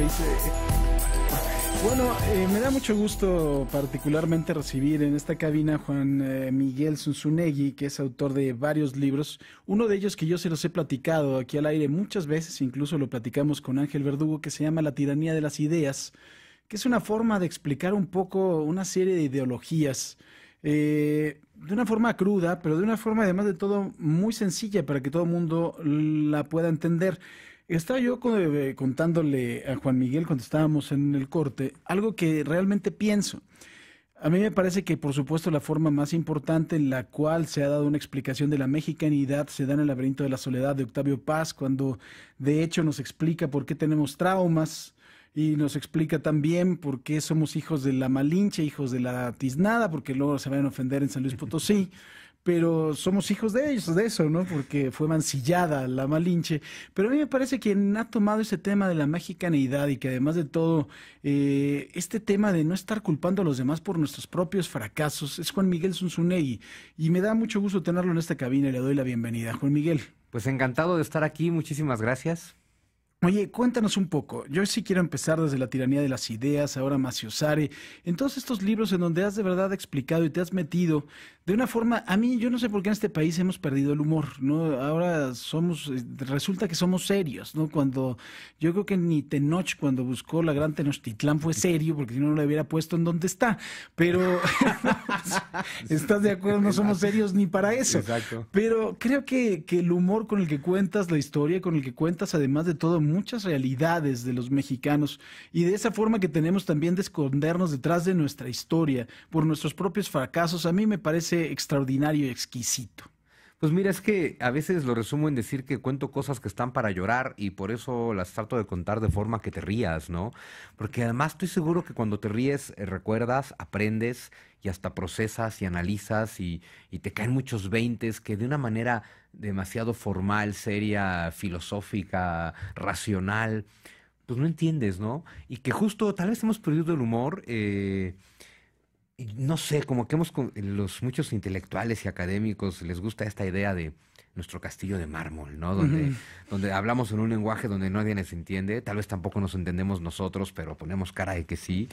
Eh, bueno, eh, me da mucho gusto particularmente recibir en esta cabina a Juan eh, Miguel Zunzunegui, que es autor de varios libros, uno de ellos que yo se los he platicado aquí al aire muchas veces, incluso lo platicamos con Ángel Verdugo, que se llama La tiranía de las ideas, que es una forma de explicar un poco una serie de ideologías, de una forma cruda, pero de una forma además de todo muy sencilla para que todo el mundo la pueda entender. Estaba yo eh, contándole a Juan Miguel cuando estábamos en el corte algo que realmente pienso. A mí me parece que, por supuesto, la forma más importante en la cual se ha dado una explicación de la mexicanidad se da en el laberinto de la soledad de Octavio Paz, cuando de hecho nos explica por qué tenemos traumas y nos explica también por qué somos hijos de la malinche, hijos de la tiznada, porque luego se van a ofender en San Luis Potosí. pero somos hijos de ellos, de eso, ¿no? Porque fue mancillada la Malinche. Pero a mí me parece que quien ha tomado ese tema de la neidad, y que además de todo, eh, este tema de no estar culpando a los demás por nuestros propios fracasos, es Juan Miguel Zunzunegui. Y me da mucho gusto tenerlo en esta cabina y le doy la bienvenida. Juan Miguel. Pues encantado de estar aquí, muchísimas gracias. Oye, cuéntanos un poco. Yo sí quiero empezar desde la tiranía de las ideas, ahora Maciosare, en todos estos libros en donde has de verdad explicado y te has metido de una forma. A mí, yo no sé por qué en este país hemos perdido el humor, ¿no? Ahora somos, eh, resulta que somos serios, ¿no? Cuando yo creo que ni Tenoch, cuando buscó la gran Tenochtitlán, fue serio, porque si no, no lo hubiera puesto en donde está. Pero, ¿estás de acuerdo? No somos serios ni para eso. Exacto. Pero creo que, que el humor con el que cuentas la historia, con el que cuentas, además de todo, muchas realidades de los mexicanos y de esa forma que tenemos también de escondernos detrás de nuestra historia por nuestros propios fracasos, a mí me parece extraordinario y exquisito. Pues mira, es que a veces lo resumo en decir que cuento cosas que están para llorar y por eso las trato de contar de forma que te rías, ¿no? Porque además estoy seguro que cuando te ríes eh, recuerdas, aprendes y hasta procesas y analizas y, te caen muchos veintes que de una manera demasiado formal, seria, filosófica, racional, pues no entiendes, ¿no? Y que justo tal vez hemos perdido el humor. Eh, no sé, como que hemos, los muchos intelectuales y académicos les gusta esta idea de nuestro castillo de mármol, ¿no? Donde, donde hablamos en un lenguaje donde nadie nos entiende, tal vez tampoco nos entendemos nosotros, pero ponemos cara de que sí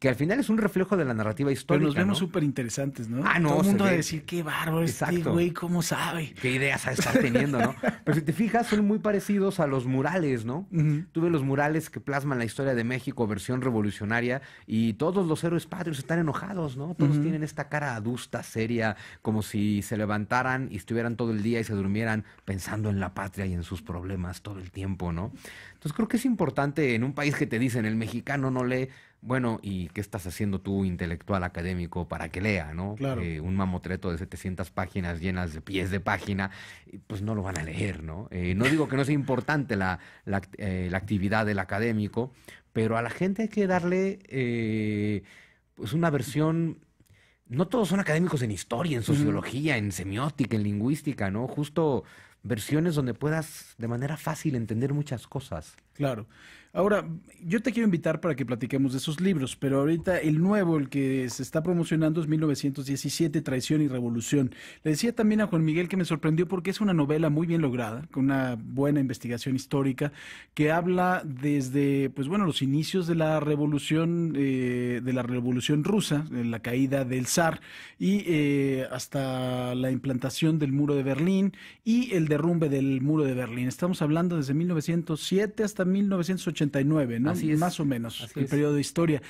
que al final es un reflejo de la narrativa histórica. Pero nos vemos súper interesantes, ¿no? Ah, no. Todo el mundo a decir, qué bárbaro este Exacto. güey, ¿cómo sabe? Qué ideas está teniendo, ¿no? Pero si te fijas, son muy parecidos a los murales, ¿no? Tú ves Tuve los murales que plasman la historia de México, versión revolucionaria, y todos los héroes patrios están enojados, ¿no? Todos tienen esta cara adusta, seria, como si se levantaran y estuvieran todo el día y se durmieran pensando en la patria y en sus problemas todo el tiempo, ¿no? Entonces creo que es importante en un país que te dicen, el mexicano no lee bueno, ¿y qué estás haciendo tú, intelectual académico, para que lea, no? Claro. Eh, un mamotreto de 700 páginas llenas de pies de página, pues no lo van a leer, ¿no? Eh, no digo que no sea importante eh, la, actividad del académico, pero a la gente hay que darle pues una versión no todos son académicos en historia, en sociología, en semiótica, en lingüística, ¿no? Justo versiones donde puedas de manera fácil entender muchas cosas. Claro. Ahora, yo te quiero invitar para que platiquemos de esos libros, pero ahorita el nuevo, el que se está promocionando es 1917, Traición y Revolución. Le decía también a Juan Miguel que me sorprendió porque es una novela muy bien lograda, con una buena investigación histórica, que habla desde, pues bueno, los inicios de la revolución, eh, de la revolución rusa, la caída del zar, y eh, hasta la implantación del muro de Berlín, y el derrumbe del muro de Berlín. Estamos hablando desde 1907 hasta 1989, ¿no? Más o menos, el periodo de historia.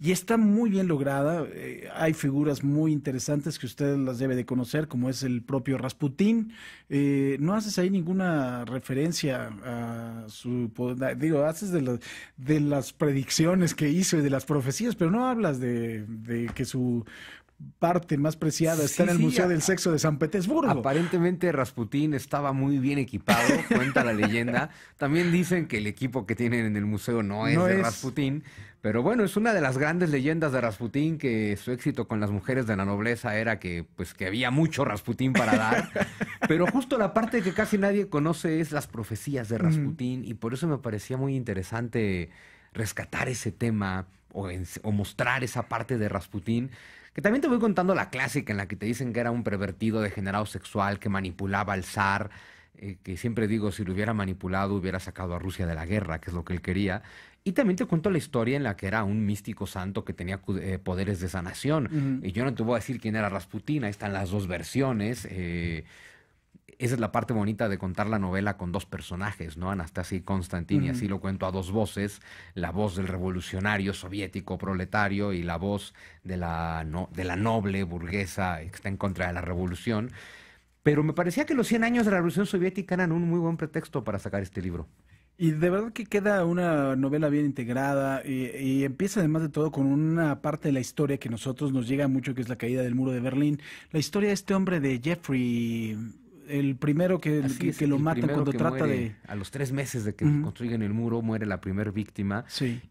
Y está muy bien lograda. Eh, hay figuras muy interesantes que usted las debe de conocer, como es el propio Rasputín. Eh, no haces ahí ninguna referencia a su... Digo, haces de, las predicciones que hizo y de las profecías, pero no hablas de que su parte más preciada, está en el Museo del Sexo de San Petersburgo. Aparentemente Rasputín estaba muy bien equipado, cuenta la leyenda. También dicen que el equipo que tienen en el museo no es de Rasputín, pero bueno, es una de las grandes leyendas de Rasputín que su éxito con las mujeres de la nobleza era que pues que había mucho Rasputín para dar, pero justo la parte que casi nadie conoce es las profecías de mm. Rasputín y por eso me parecía muy interesante rescatar ese tema o, mostrar esa parte de Rasputín. Que también te voy contando la clásica en la que te dicen que era un pervertido degenerado sexual que manipulaba al zar, eh, que siempre digo, si lo hubiera manipulado hubiera sacado a Rusia de la guerra, que es lo que él quería. Y también te cuento la historia en la que era un místico santo que tenía eh, poderes de sanación. Y yo no te voy a decir quién era Rasputín, ahí están las dos versiones. Eh, esa es la parte bonita de contar la novela con dos personajes, ¿no? Anastasia y Constantin, y así lo cuento a dos voces, la voz del revolucionario soviético proletario y la voz de la, noble burguesa que está en contra de la revolución. Pero me parecía que los 100 años de la Revolución Soviética eran un muy buen pretexto para sacar este libro. Y de verdad que queda una novela bien integrada y, y, empieza además de todo con una parte de la historia que a nosotros nos llega mucho, que es la caída del muro de Berlín. La historia de este hombre de Jeffrey el primero que, lo mata cuando trata de... A los tres meses de que construyen el muro, muere la primera víctima.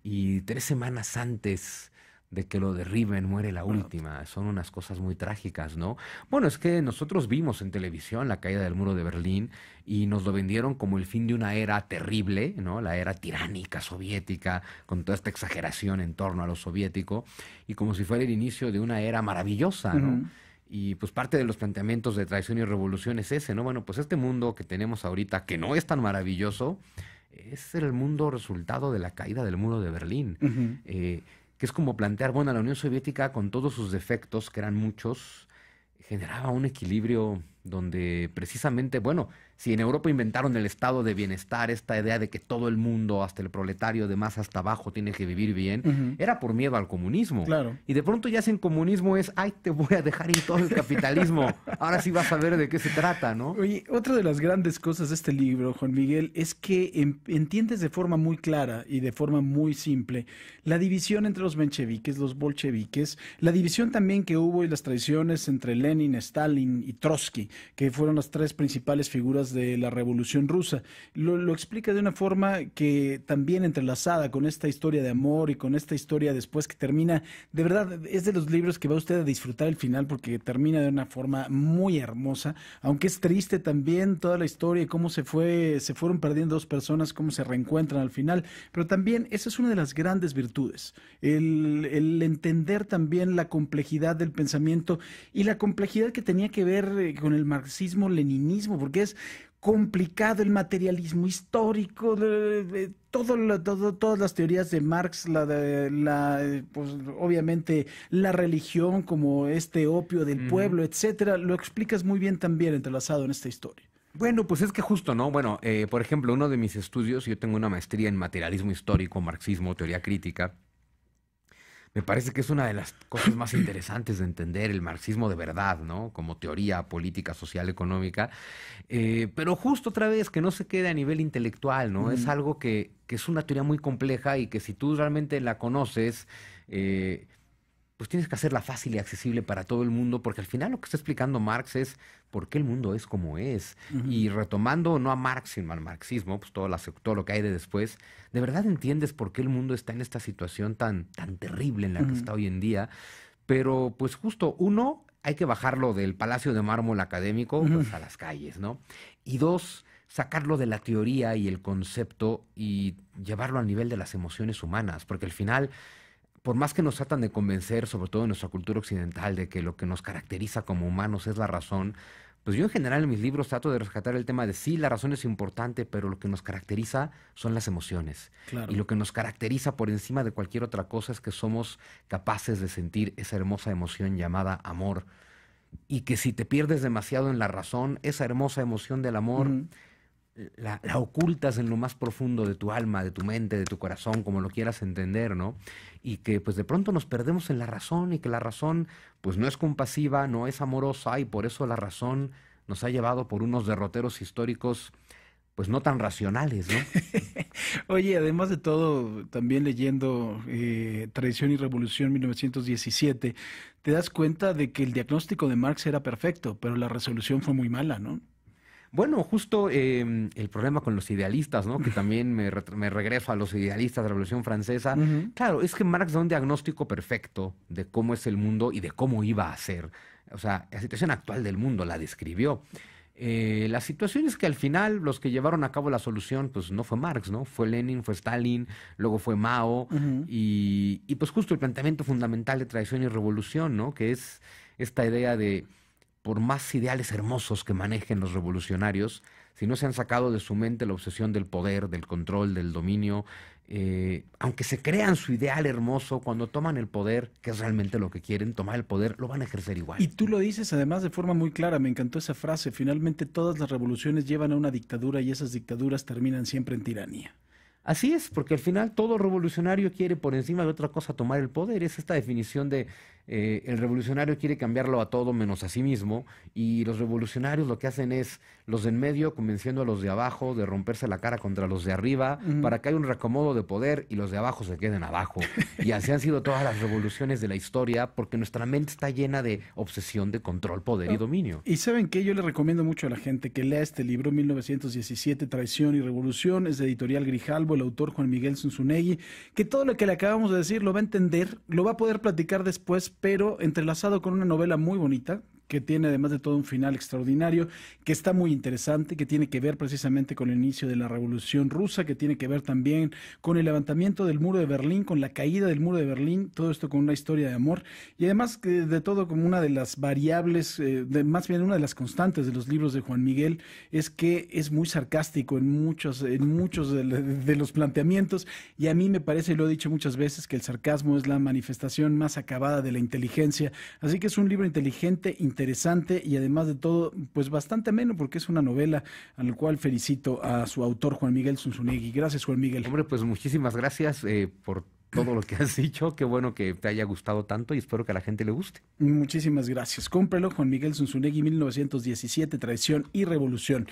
Y tres semanas antes de que lo derriben, muere la última. Son unas cosas muy trágicas, ¿no? Bueno, es que nosotros vimos en televisión la caída del muro de Berlín y nos lo vendieron como el fin de una era terrible, ¿no? La era tiránica soviética, con toda esta exageración en torno a lo soviético, y como si fuera el inicio de una era maravillosa, ¿no? Y pues parte de los planteamientos de traición y revolución es ese, ¿no? Bueno, pues este mundo que tenemos ahorita, que no es tan maravilloso, es el mundo resultado de la caída del muro de Berlín. Eh, que es como plantear, bueno, la Unión Soviética con todos sus defectos, que eran muchos, generaba un equilibrio donde precisamente, bueno, si en Europa inventaron el estado de bienestar, esta idea de que todo el mundo, hasta el proletario de más hasta abajo, tiene que vivir bien, era por miedo al comunismo. Claro. Y de pronto ya sin comunismo es, ay, te voy a dejar ir todo el capitalismo, ahora sí vas a ver de qué se trata, ¿no? Oye, otra de las grandes cosas de este libro, Juan Miguel, es que em, entiendes de forma muy clara y de forma muy simple la división entre los mencheviques, los bolcheviques, la división también que hubo y las traiciones entre Lenin, Stalin y Trotsky que fueron las tres principales figuras de la Revolución Rusa. Lo, explica de una forma que también entrelazada con esta historia de amor y con esta historia después que termina, de verdad, es de los libros que va usted a disfrutar el final porque termina de una forma muy hermosa, aunque es triste también toda la historia y cómo se fueron perdiendo dos personas, cómo se reencuentran al final, pero también esa es una de las grandes virtudes, el, el entender también la complejidad del pensamiento y la complejidad que tenía que ver eh, con el marxismo-leninismo, porque es complicado el materialismo histórico, de, todas las teorías de Marx, la, de, la, pues, obviamente la religión como este opio del pueblo, etcétera, lo explicas muy bien también entrelazado en esta historia. Bueno, pues es que justo, ¿no? Bueno, eh, por ejemplo, uno de mis estudios, yo tengo una maestría en materialismo histórico, marxismo, teoría crítica, me parece que es una de las cosas más interesantes de entender el marxismo de verdad, ¿no? Como teoría política, social, económica. Eh, pero justo otra vez, que no se quede a nivel intelectual, ¿no? Es algo que, es una teoría muy compleja y que si tú realmente la conoces, eh, pues tienes que hacerla fácil y accesible para todo el mundo, porque al final lo que está explicando Marx es por qué el mundo es como es. Y retomando no a Marx, sino al marxismo, pues todo, lo que hay de después, de verdad entiendes por qué el mundo está en esta situación tan, tan terrible en la que está hoy en día. Pero pues justo uno, hay que bajarlo del Palacio de Mármol académico pues, a las calles, ¿no? Y dos, sacarlo de la teoría y el concepto y llevarlo al nivel de las emociones humanas, porque al final por más que nos tratan de convencer, sobre todo en nuestra cultura occidental, de que lo que nos caracteriza como humanos es la razón, pues yo en general en mis libros trato de rescatar el tema de sí, la razón es importante, pero lo que nos caracteriza son las emociones. Y lo que nos caracteriza por encima de cualquier otra cosa es que somos capaces de sentir esa hermosa emoción llamada amor. Y que si te pierdes demasiado en la razón, esa hermosa emoción del amor la, ocultas en lo más profundo de tu alma, de tu mente, de tu corazón, como lo quieras entender, ¿no? Y que pues de pronto nos perdemos en la razón y que la razón pues no es compasiva, no es amorosa y por eso la razón nos ha llevado por unos derroteros históricos pues no tan racionales, ¿no? Oye, además de todo, también leyendo eh, Tradición y Revolución 1917, te das cuenta de que el diagnóstico de Marx era perfecto, pero la resolución fue muy mala, ¿no? Bueno, justo em, el problema con los idealistas, ¿no? Que también me, regreso a los idealistas de la Revolución Francesa. Claro, es que Marx da un diagnóstico perfecto de cómo es el mundo y de cómo iba a ser. O sea, la situación actual del mundo la describió. Eh, la situación es que al final los que llevaron a cabo la solución, pues no fue Marx, ¿no? Fue Lenin, fue Stalin, luego fue Mao, y, y pues justo el planteamiento fundamental de traición y revolución, ¿no? Que es esta idea de por más ideales hermosos que manejen los revolucionarios, si no se han sacado de su mente la obsesión del poder, del control, del dominio, eh, aunque se crean su ideal hermoso, cuando toman el poder, que es realmente lo que quieren, tomar el poder, lo van a ejercer igual. Y tú lo dices además de forma muy clara, me encantó esa frase, finalmente todas las revoluciones llevan a una dictadura y esas dictaduras terminan siempre en tiranía. Así es, porque al final todo revolucionario quiere por encima de otra cosa tomar el poder. Es esta definición de eh, el revolucionario quiere cambiarlo a todo menos a sí mismo y los revolucionarios lo que hacen es los de en medio convenciendo a los de abajo de romperse la cara contra los de arriba para que haya un recomodo de poder y los de abajo se queden abajo. y así han sido todas las revoluciones de la historia porque nuestra mente está llena de obsesión de control, poder y oh. dominio. Y saben que yo le recomiendo mucho a la gente que lea este libro 1917, Traición y Revolución, es de editorial Grijalbo el autor Juan Miguel Zunzunegui, que todo lo que le acabamos de decir lo va a entender, lo va a poder platicar después, pero entrelazado con una novela muy bonita que tiene además de todo un final extraordinario, que está muy interesante, que tiene que ver precisamente con el inicio de la Revolución Rusa, que tiene que ver también con el levantamiento del muro de Berlín, con la caída del muro de Berlín, todo esto con una historia de amor y además de todo como una de las variables, eh, más bien una de las constantes de los libros de Juan Miguel es que es muy sarcástico en muchos, en muchos de, de los planteamientos y a mí me parece, y lo he dicho muchas veces, que el sarcasmo es la manifestación más acabada de la inteligencia, así que es un libro inteligente, inteligente interesante y además de todo, pues bastante menos porque es una novela a la cual felicito a su autor Juan Miguel Zunzunegui. Gracias Juan Miguel. Hombre, pues muchísimas gracias eh, por todo lo que has dicho. Qué bueno que te haya gustado tanto y espero que a la gente le guste. Muchísimas gracias. Cómprelo, Juan Miguel Zunzunegui, 1917, Traición y Revolución.